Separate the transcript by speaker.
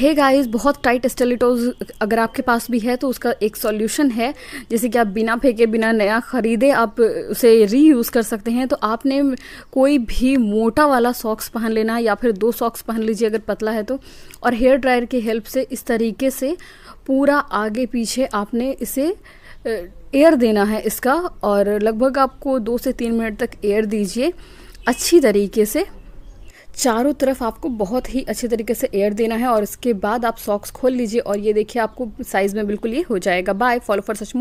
Speaker 1: hey guys बहुत tight स्टेलिटोज अगर आपके पास भी है तो उसका एक सॉल्यूशन है जैसे कि आप बिना फेंके बिना नया ख़रीदे आप उसे यूज़ कर सकते हैं तो आपने कोई भी मोटा वाला सॉक्स पहन लेना या फिर दो सॉक्स पहन लीजिए अगर पतला है तो और हेयर ड्रायर की हेल्प से इस तरीके से पूरा आगे पीछे आपने इसे एयर देना है इसका और लगभग आपको दो से तीन मिनट तक एयर दीजिए अच्छी तरीके से चारों तरफ आपको बहुत ही अच्छे तरीके से एयर देना है और इसके बाद आप सॉक्स खोल लीजिए और ये देखिए आपको साइज़ में बिल्कुल ये हो जाएगा बाय फॉलो फॉर सचमुच